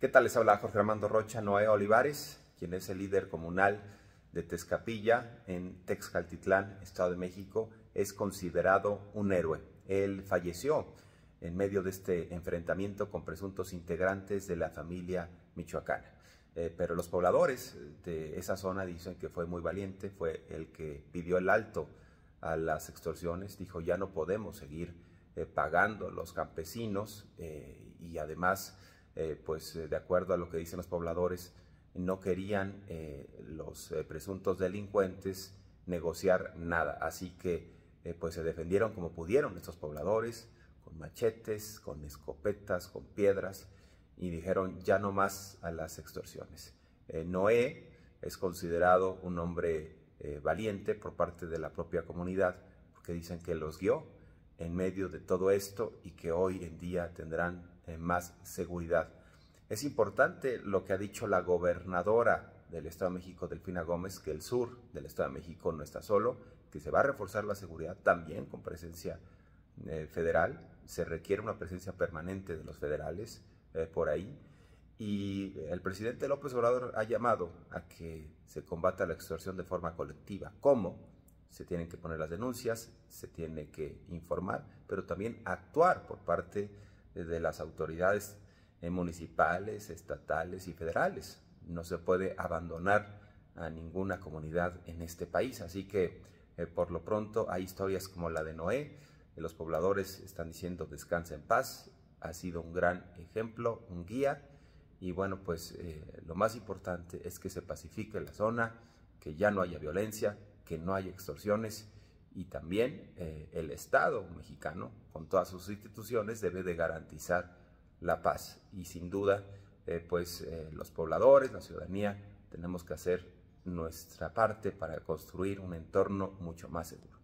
¿Qué tal? Les habla Jorge Armando Rocha Noé Olivares, quien es el líder comunal de Tezcapilla en Texcaltitlán, Estado de México. Es considerado un héroe. Él falleció en medio de este enfrentamiento con presuntos integrantes de la familia michoacana. Eh, pero los pobladores de esa zona dicen que fue muy valiente, fue el que pidió el alto a las extorsiones, dijo ya no podemos seguir eh, pagando los campesinos eh, y además eh, pues eh, de acuerdo a lo que dicen los pobladores, no querían eh, los presuntos delincuentes negociar nada. Así que pues se defendieron como pudieron estos pobladores, con machetes, con escopetas, con piedras, y dijeron ya no más a las extorsiones. Noé es considerado un hombre valiente por parte de la propia comunidad, porque dicen que los guió en medio de todo esto y que hoy en día tendrán más seguridad. Es importante lo que ha dicho la gobernadora del Estado de México, Delfina Gómez, que el sur del Estado de México no está solo, que se va a reforzar la seguridad también con presencia eh, federal, se requiere una presencia permanente de los federales eh, por ahí, y el presidente López Obrador ha llamado a que se combata la extorsión de forma colectiva. ¿Cómo? Se tienen que poner las denuncias, se tiene que informar, pero también actuar por parte de las autoridades eh, municipales, estatales y federales. No se puede abandonar a ninguna comunidad en este país. Así que eh, por lo pronto hay historias como la de Noé. Los pobladores están diciendo descansa en paz. Ha sido un gran ejemplo, un guía. Y bueno, pues eh, lo más importante es que se pacifique la zona, que ya no haya violencia, que no haya extorsiones y también eh, el Estado mexicano, con todas sus instituciones, debe de garantizar la paz. Y sin duda, eh, pues eh, los pobladores, la ciudadanía, tenemos que hacer nuestra parte para construir un entorno mucho más seguro.